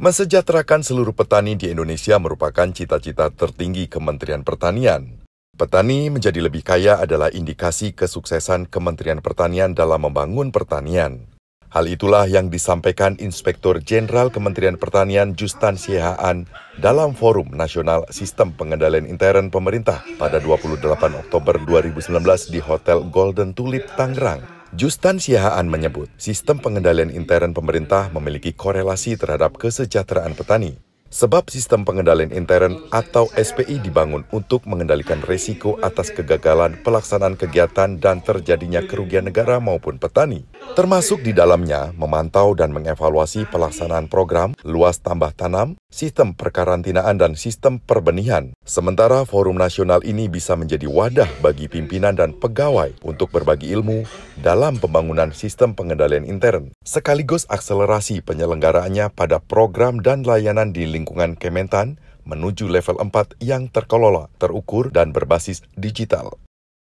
Mesejahterakan seluruh petani di Indonesia merupakan cita-cita tertinggi Kementerian Pertanian. Petani menjadi lebih kaya adalah indikasi kesuksesan Kementerian Pertanian dalam membangun pertanian. Hal itulah yang disampaikan Inspektur Jenderal Kementerian Pertanian Justan Siehaan dalam Forum Nasional Sistem Pengendalian Intern Pemerintah pada 28 Oktober 2019 di Hotel Golden Tulip, Tangerang. Justan Siahaan menyebut, sistem pengendalian intern pemerintah memiliki korelasi terhadap kesejahteraan petani. Sebab sistem pengendalian intern atau SPI dibangun untuk mengendalikan resiko atas kegagalan pelaksanaan kegiatan dan terjadinya kerugian negara maupun petani. Termasuk di dalamnya memantau dan mengevaluasi pelaksanaan program luas tambah tanam, sistem perkarantinaan dan sistem perbenihan. Sementara forum nasional ini bisa menjadi wadah bagi pimpinan dan pegawai untuk berbagi ilmu dalam pembangunan sistem pengendalian intern, sekaligus akselerasi penyelenggaraannya pada program dan layanan di lingkungan Kementan menuju level 4 yang terkelola, terukur, dan berbasis digital.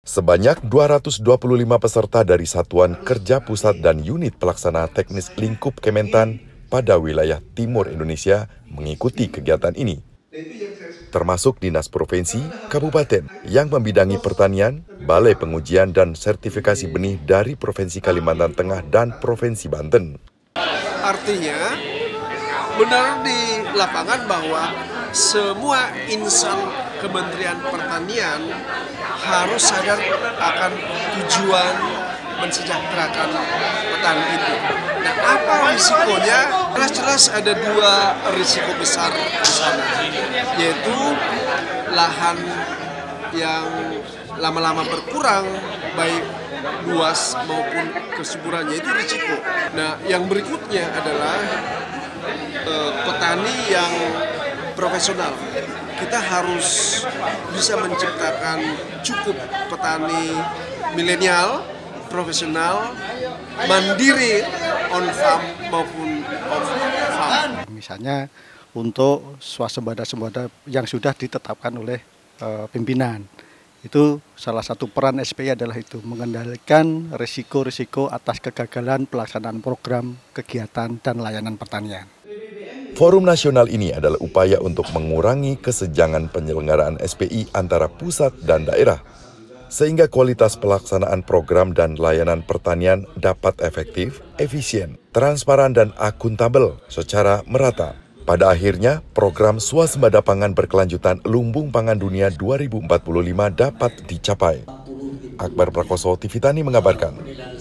Sebanyak 225 peserta dari Satuan Kerja Pusat dan Unit Pelaksana Teknis Lingkup Kementan pada wilayah timur Indonesia mengikuti kegiatan ini, termasuk Dinas Provinsi, Kabupaten yang membidangi pertanian, Balai Pengujian dan Sertifikasi Benih dari Provinsi Kalimantan Tengah dan Provinsi Banten. Artinya, benar di lapangan bahwa semua insan Kementerian Pertanian harus sadar akan tujuan mensejahterakan petani itu. Nah, apa risikonya? Jelas-jelas ada dua risiko besar di sana, yaitu lahan yang lama-lama berkurang baik luas maupun kesuburannya itu risiko. Nah, yang berikutnya adalah eh, petani yang profesional. Kita harus bisa menciptakan cukup petani milenial, profesional, mandiri on farm maupun off farm. Misalnya untuk swasembada-sembada yang sudah ditetapkan oleh uh, pimpinan. Itu salah satu peran SPI adalah itu, mengendalikan risiko-risiko atas kegagalan pelaksanaan program, kegiatan, dan layanan pertanian. Forum nasional ini adalah upaya untuk mengurangi kesejangan penyelenggaraan SPI antara pusat dan daerah, sehingga kualitas pelaksanaan program dan layanan pertanian dapat efektif, efisien, transparan, dan akuntabel secara merata. Pada akhirnya, program swasembada pangan berkelanjutan Lumbung Pangan Dunia 2045 dapat dicapai. Akbar Prakoso, TV Tani mengabarkan.